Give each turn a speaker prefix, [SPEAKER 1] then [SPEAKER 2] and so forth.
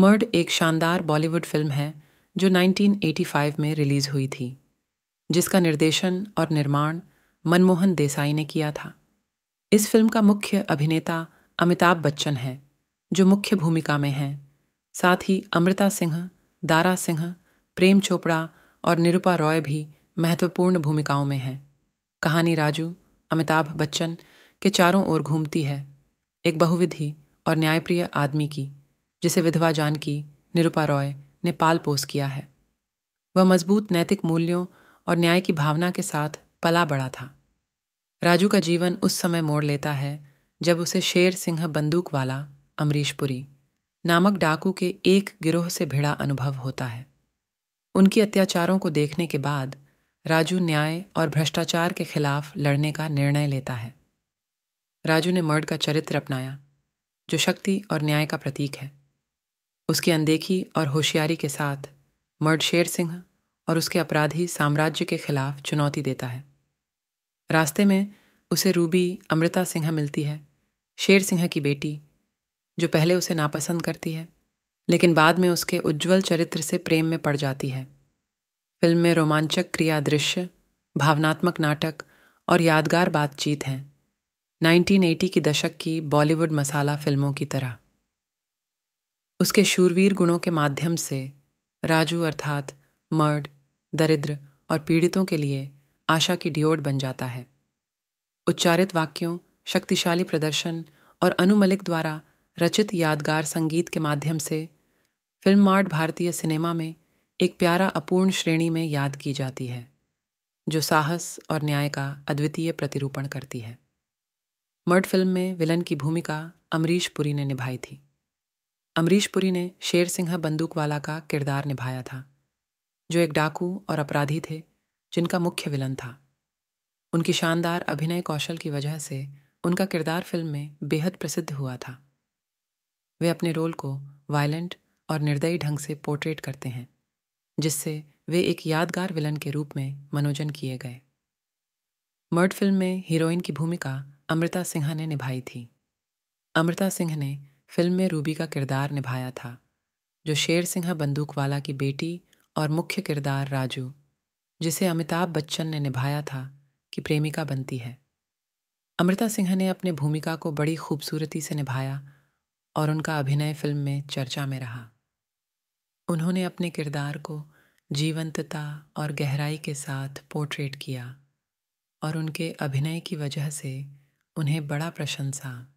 [SPEAKER 1] mud एक शानदार Bollywood film है जो 1985 में रिलीज़ हुई थी जिसका निर्देशन और निर्माण मनमोहन देसाई ने किया था इस फिल्म का मुख्य अभिनेता अमिताभ बच्चन है जो मुख्य भूमिका में हैं साथ ही अमृता सिंह दारा सिंह प्रेम चोपड़ा और निरुपा रॉय भी महत्वपूर्ण भूमिकाओं में हैं कहानी राजू अमिताभ बच्चन के चारों ओर घूमती है एक बहुविधि और न्यायप्रिय आदमी की जिसे विधवा जानकी निरुपा रॉय ने पाल पोस किया है वह मजबूत नैतिक मूल्यों और न्याय की भावना के साथ पला बड़ा था राजू का जीवन उस समय मोड़ लेता है जब उसे शेर सिंह बंदूक वाला अमरीशपुरी नामक डाकू के एक गिरोह से भिड़ा अनुभव होता है उनकी अत्याचारों को देखने के बाद राजू न्याय और भ्रष्टाचार के खिलाफ लड़ने का निर्णय लेता है राजू ने मर्ड का चरित्र अपनाया जो शक्ति और न्याय का प्रतीक है उसकी अनदेखी और होशियारी के साथ शेर सिंह और उसके अपराधी साम्राज्य के खिलाफ चुनौती देता है रास्ते में उसे रूबी अमृता सिंह मिलती है शेर सिंह की बेटी जो पहले उसे नापसंद करती है लेकिन बाद में उसके उज्जवल चरित्र से प्रेम में पड़ जाती है फिल्म में रोमांचक क्रिया दृश्य भावनात्मक नाटक और यादगार बातचीत हैं 1980 की दशक की बॉलीवुड मसाला फिल्मों की तरह उसके शूरवीर गुणों के माध्यम से राजू अर्थात मर्ड दरिद्र और पीड़ितों के लिए आशा की डिओड बन जाता है उच्चारित वाक्यों शक्तिशाली प्रदर्शन और अनुमलिक द्वारा रचित यादगार संगीत के माध्यम से फिल्म मार्ड भारतीय सिनेमा में एक प्यारा अपूर्ण श्रेणी में याद की जाती है जो साहस और न्याय का अद्वितीय प्रतिरूपण करती है मर्ड फिल्म में विलन की भूमिका अमरीश पुरी ने निभाई थी अमरीश पुरी ने शेर सिंह बंदूकवाला का किरदार निभाया था जो एक डाकू और अपराधी थे जिनका मुख्य विलन था उनकी शानदार अभिनय कौशल की वजह से उनका किरदार फिल्म में बेहद प्रसिद्ध हुआ था वे अपने रोल को वायलेंट और निर्दयी ढंग से पोर्ट्रेट करते हैं जिससे वे एक यादगार विलन के रूप में मनोजन किए गए मर्ड फिल्म में हीरोइन की भूमिका अमृता सिन्हा ने निभाई थी अमृता सिंह ने फिल्म में रूबी का किरदार निभाया था जो शेर सिंह बंदूकवाला की बेटी और मुख्य किरदार राजू जिसे अमिताभ बच्चन ने निभाया था कि प्रेमिका बनती है अमृता सिंह ने अपने भूमिका को बड़ी खूबसूरती से निभाया और उनका अभिनय फिल्म में चर्चा में रहा उन्होंने अपने किरदार को जीवंतता और गहराई के साथ पोर्ट्रेट किया और उनके अभिनय की वजह से उन्हें बड़ा प्रशंसा